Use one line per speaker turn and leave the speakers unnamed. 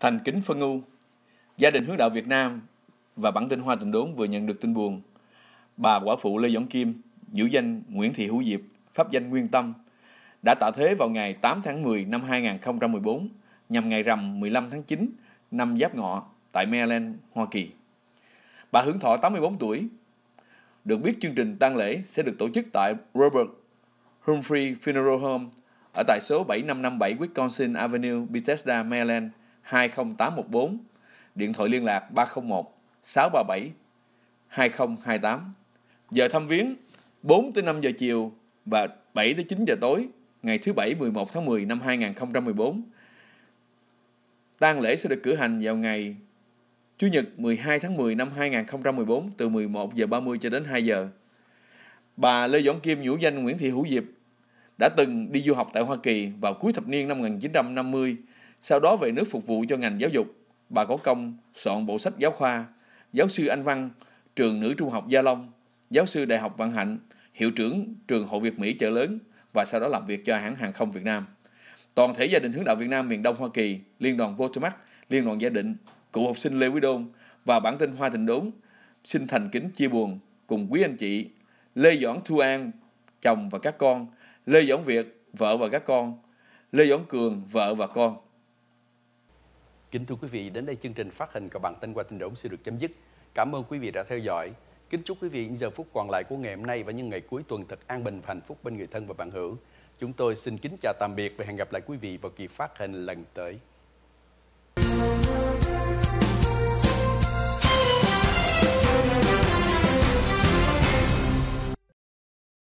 Thành kính phân ưu, gia đình hướng đạo Việt Nam và bản tin Hoa Tình Đốn vừa nhận được tin buồn. Bà quả phụ Lê Doãn Kim, giữ danh Nguyễn Thị Hữu Diệp, pháp danh Nguyên Tâm, đã tạ thế vào ngày 8 tháng 10 năm 2014, nhằm ngày rằm 15 tháng 9 năm Giáp Ngọ tại Maryland, Hoa Kỳ. Bà hưởng thọ 84 tuổi. Được biết chương trình tang lễ sẽ được tổ chức tại Robert Humphrey Funeral Home ở tại số 7557 Wisconsin Avenue, Bethesda, Maryland – 20814, điện thoại liên lạc 301 637 2028. Giờ thăm viếng 4 tới 5 giờ chiều và 7 tới 9 giờ tối ngày thứ Bảy 11 tháng 10 năm 2014. Tang lễ sẽ được cử hành vào ngày Chủ nhật 12 tháng 10 năm 2014 từ 11 giờ 30 cho đến 2 giờ. Bà Lê Doãn Kim nhũ danh Nguyễn Thị Hữu Diệp đã từng đi du học tại Hoa Kỳ vào cuối thập niên năm 1950 sau đó về nước phục vụ cho ngành giáo dục, bà có công soạn bộ sách giáo khoa, giáo sư Anh Văn, trường nữ trung học Gia Long, giáo sư Đại học Văn Hạnh, hiệu trưởng trường Hội Việt Mỹ chợ lớn và sau đó làm việc cho hãng hàng không Việt Nam. Toàn thể gia đình hướng đạo Việt Nam miền Đông Hoa Kỳ, Liên đoàn Potomac, Liên đoàn Gia Định, cựu học sinh Lê Quý Đôn và bản tin Hoa Thịnh Đốn xin thành kính chia buồn cùng quý anh chị Lê Doãn Thu An, chồng và các con, Lê Doãn Việt, vợ và các con, Lê Doãn Cường, vợ và con.
Kính thưa quý vị, đến đây chương trình phát hình của bản tin qua tin đồn sẽ được chấm dứt. Cảm ơn quý vị đã theo dõi. Kính chúc quý vị những giờ phút còn lại của ngày hôm nay và những ngày cuối tuần thật an bình và hạnh phúc bên người thân và bạn hữu. Chúng tôi xin kính chào tạm biệt và hẹn gặp lại quý vị vào kỳ phát hình lần tới.